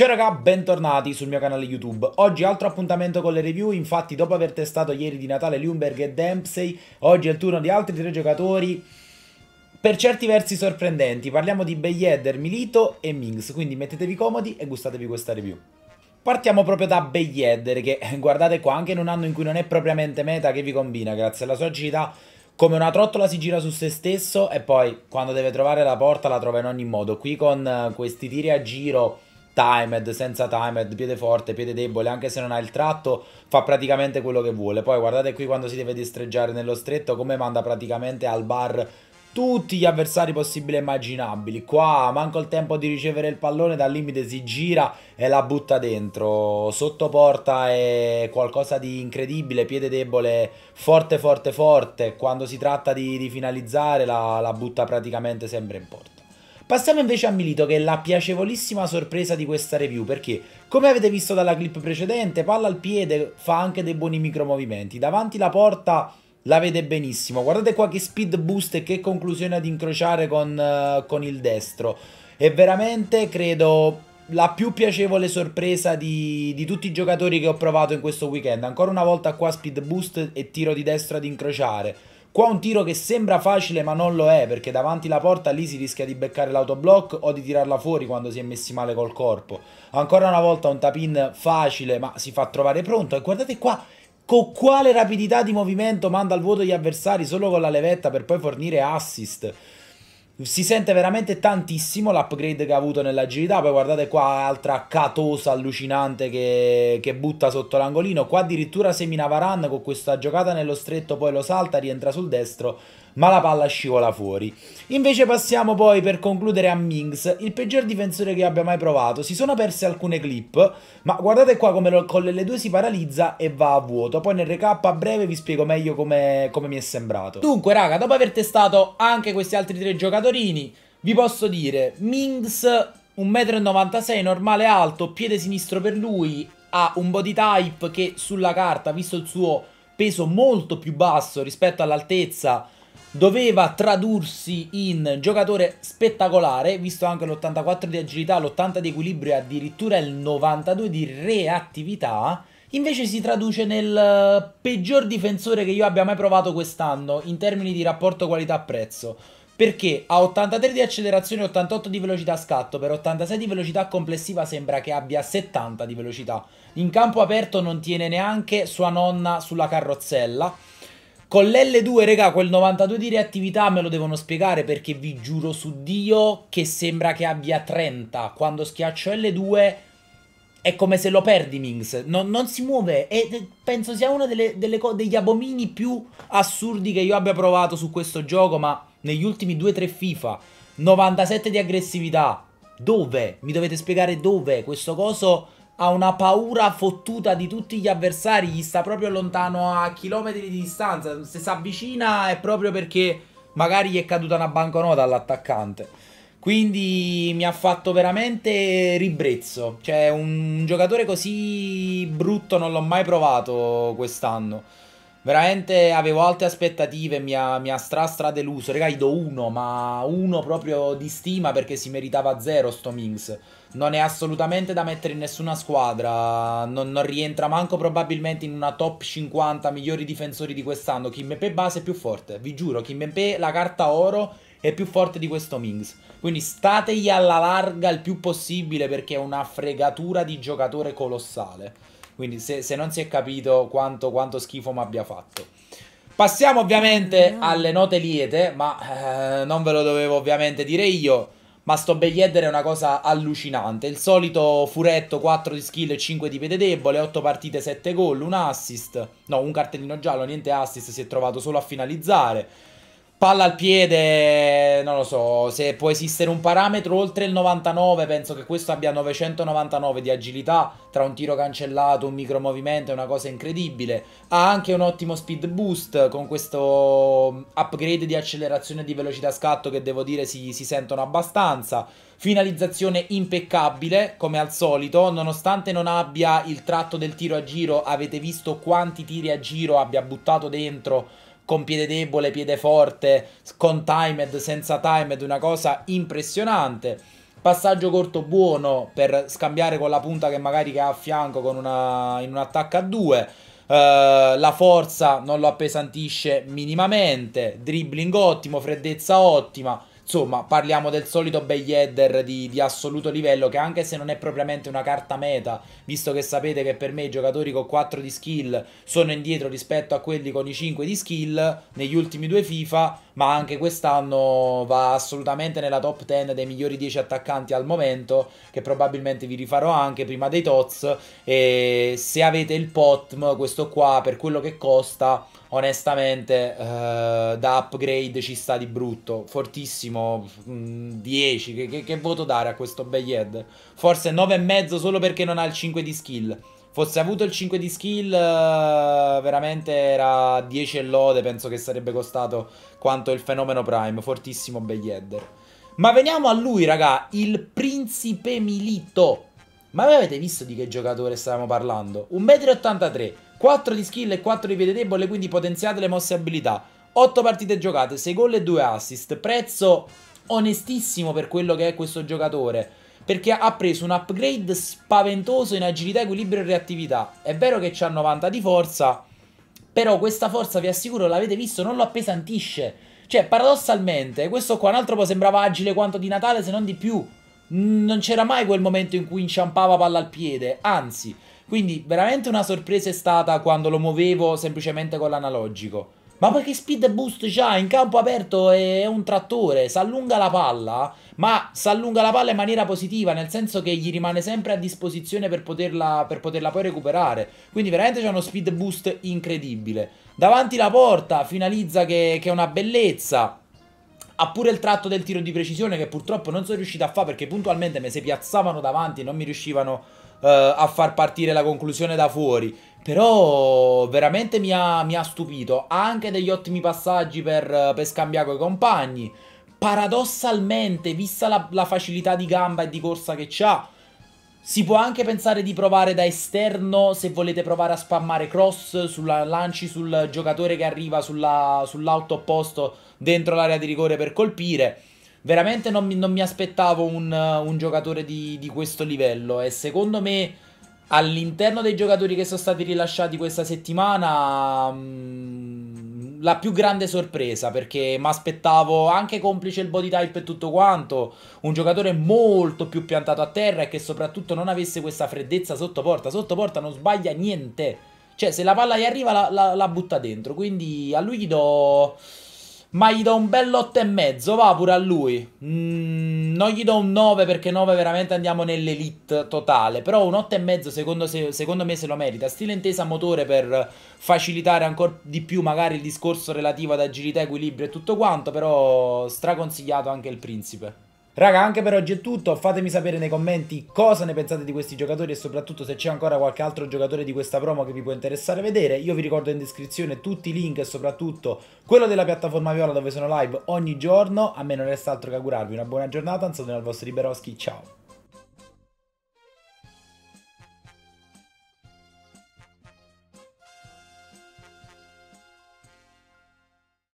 Ciao raga, bentornati sul mio canale YouTube. Oggi altro appuntamento con le review, infatti dopo aver testato ieri di Natale Lumberg e Dempsey, oggi è il turno di altri tre giocatori per certi versi sorprendenti. Parliamo di Beyeder, Milito e Minx, quindi mettetevi comodi e gustatevi questa review. Partiamo proprio da Beyeder che eh, guardate qua, anche in un anno in cui non è propriamente meta che vi combina grazie alla sua agilità come una trottola si gira su se stesso e poi quando deve trovare la porta la trova in ogni modo. Qui con eh, questi tiri a giro timed, senza timed, piede forte, piede debole, anche se non ha il tratto, fa praticamente quello che vuole. Poi guardate qui quando si deve distreggiare nello stretto, come manda praticamente al bar tutti gli avversari possibili e immaginabili. Qua manco il tempo di ricevere il pallone, dal limite si gira e la butta dentro. Sotto porta è qualcosa di incredibile, piede debole, forte, forte, forte. Quando si tratta di, di finalizzare la, la butta praticamente sempre in porta. Passiamo invece a Milito che è la piacevolissima sorpresa di questa review perché come avete visto dalla clip precedente palla al piede fa anche dei buoni micromovimenti, davanti la porta la vede benissimo, guardate qua che speed boost e che conclusione ad incrociare con, uh, con il destro, è veramente credo la più piacevole sorpresa di, di, tutti i giocatori che ho provato in questo weekend. Ancora una volta qua speed boost e tiro di destro ad incrociare. Qua un tiro che sembra facile ma non lo è perché davanti alla porta lì si rischia di beccare l'autoblock o di tirarla fuori quando si è messi male col corpo. Ancora una volta un tapin facile ma si fa trovare pronto e guardate qua con quale rapidità di movimento manda al vuoto gli avversari solo con la levetta per poi fornire assist si sente veramente tantissimo l'upgrade che ha avuto nell'agilità. Poi guardate qua, altra catosa allucinante che, che butta sotto l'angolino. Qua addirittura semina Varan con questa giocata nello stretto, poi lo salta, rientra sul destro ma la palla scivola fuori. Invece passiamo poi per concludere a Minx, il peggior difensore che abbia mai provato. Si sono perse alcune clip, ma guardate qua come lo, con le due si paralizza e va a vuoto. Poi nel recap a breve vi spiego meglio come, come mi è sembrato. Dunque raga, dopo aver testato anche questi altri tre giocatori, vi posso dire, Minx... 1,96m normale alto, piede sinistro per lui, ha un body type che sulla carta, visto il suo peso molto più basso rispetto all'altezza, doveva tradursi in giocatore spettacolare, visto anche l'84 di agilità, l'80 di equilibrio e addirittura il 92 di reattività. Invece si traduce nel eh, peggior difensore che io abbia mai provato quest'anno in termini di rapporto qualità-prezzo. Perché ha 83 di accelerazione e 88 di velocità scatto, per 86 di velocità complessiva sembra che abbia 70 di velocità. In campo aperto non tiene neanche sua nonna sulla carrozzella con l'L2, regà, quel 92 di reattività me lo devono spiegare perché vi giuro su Dio che sembra che abbia 30. Quando schiaccio L2 è come se lo perdi Minx. Non, non si muove. E penso sia uno delle, delle degli abomini più assurdi che io abbia provato su questo gioco, ma negli ultimi 2-3 FIFA. 97 di aggressività. Dove? Mi dovete spiegare dove questo coso ha una paura fottuta di tutti gli avversari, gli sta proprio lontano a chilometri di distanza, se si avvicina è proprio perché magari gli è caduta una banconota all'attaccante. Quindi mi ha fatto veramente ribrezzo, cioè un giocatore così brutto non l'ho mai provato quest'anno. Veramente avevo alte aspettative, mi ha, mi ha stra stra deluso. Raga, gli do uno, ma uno proprio di stima perché si meritava zero sto Minx. Non è assolutamente da mettere in nessuna squadra, non, non rientra manco probabilmente in una top 50 migliori difensori di quest'anno. Kimmempe base è più forte, vi giuro, Kimmempe la carta oro è più forte di questo Minx. Quindi stategli alla larga il più possibile perché è una fregatura di giocatore colossale. Quindi se, se non si è capito quanto, quanto schifo mi abbia fatto. Passiamo ovviamente alle note liete, ma eh, non ve lo dovevo ovviamente dire io. Ma sto Bellieder è una cosa allucinante. Il solito furetto 4 di skill e 5 di piede debole, 8 partite, 7 gol, un assist. No, un cartellino giallo, niente assist, si è trovato solo a finalizzare. Palla al piede, non lo so, se può esistere un parametro oltre il 99, penso che questo abbia 999 di agilità, tra un tiro cancellato, un micromovimento, è una cosa incredibile. Ha anche un ottimo speed boost con questo upgrade di accelerazione e di velocità scatto che devo dire si, si sentono abbastanza. Finalizzazione impeccabile, come al solito, nonostante non abbia il tratto del tiro a giro, avete visto quanti tiri a giro abbia buttato dentro con piede debole, piede forte, con timed, senza timed, una cosa impressionante. Passaggio corto buono per scambiare con la punta che magari ha a fianco una, in un attacco a due. Uh, la forza non lo appesantisce minimamente, dribbling ottimo, freddezza ottima, Insomma, parliamo del solito Bayedder di, di assoluto livello, che anche se non è propriamente una carta meta, visto che sapete che per me i giocatori con 4 di skill sono indietro rispetto a quelli con i 5 di skill negli ultimi due FIFA, ma anche quest'anno va assolutamente nella top 10 dei migliori 10 attaccanti al momento, che probabilmente vi rifarò anche prima dei Tots, e se avete il POTM, questo qua, per quello che costa onestamente uh, da upgrade ci sta di brutto, fortissimo, 10, mm, che, che, che, voto dare a questo Bayed? Forse 9,5 solo perché non ha il 5 di skill. Fosse avuto il 5 di skill, uh, veramente era 10 e lode, penso che sarebbe costato quanto il fenomeno Prime, fortissimo Bayed. Ma veniamo a lui, raga, il principe Milito. Ma voi avete visto di che giocatore stavamo parlando? 1,83 m, 4 di skill e 4 di piede debole, quindi potenziate le mosse e abilità. 8 partite giocate, 6 gol e 2 assist. Prezzo onestissimo per quello che è questo giocatore. Perché ha preso un upgrade spaventoso in agilità, equilibrio e reattività. È vero che c'ha 90 di forza, però questa forza, vi assicuro, l'avete visto, non lo appesantisce. Cioè, paradossalmente, questo qua un altro po' sembrava agile quanto di Natale, se non di più. Non c'era mai quel momento in cui inciampava palla al piede, anzi, quindi veramente una sorpresa è stata quando lo muovevo semplicemente con l'analogico. Ma perché speed boost c'ha? In campo aperto è un trattore, si allunga la palla, ma si allunga la palla in maniera positiva, nel senso che gli rimane sempre a disposizione per poterla, per poterla poi recuperare. Quindi veramente c'è uno speed boost incredibile. Davanti la porta, finalizza che, che è una bellezza ha pure il tratto del tiro di precisione che purtroppo non sono riuscito a fare perché puntualmente me si piazzavano davanti e non mi riuscivano eh, a far partire la conclusione da fuori. Però veramente mi ha, mi ha stupito. Ha anche degli ottimi passaggi per, per scambiare con i compagni. Paradossalmente, vista la, la facilità di gamba e di corsa che ha si può anche pensare di provare da esterno se volete provare a spammare cross, sulla, lanci sul giocatore che arriva sulla, sull'auto opposto dentro l'area di rigore per colpire. Veramente non mi, non mi aspettavo un, un giocatore di, di, questo livello e secondo me all'interno dei giocatori che sono stati rilasciati questa settimana... Mh, mm, la più grande sorpresa perché mi aspettavo anche complice il body type e tutto quanto un giocatore molto più piantato a terra e che soprattutto non avesse questa freddezza sotto porta sotto porta non sbaglia niente cioè se la palla gli arriva la, la, la butta dentro quindi a lui gli do ma gli do un bel 8,5, va pure a lui. Mm, non gli do un 9 perché 9 veramente andiamo nell'elite totale, però un 8,5 secondo, se, secondo me se lo merita. Stile intesa motore per facilitare ancora di più magari il discorso relativo ad agilità, equilibrio e tutto quanto, però straconsigliato anche il principe. Raga, anche per oggi è tutto. Fatemi sapere nei commenti cosa ne pensate di questi giocatori e soprattutto se c'è ancora qualche altro giocatore di questa promo che vi può interessare vedere. Io vi ricordo in descrizione tutti i link e soprattutto quello della piattaforma Viola dove sono live ogni giorno. A me non resta altro che augurarvi una buona giornata. Un saluto dal vostro Liberoschi. Ciao.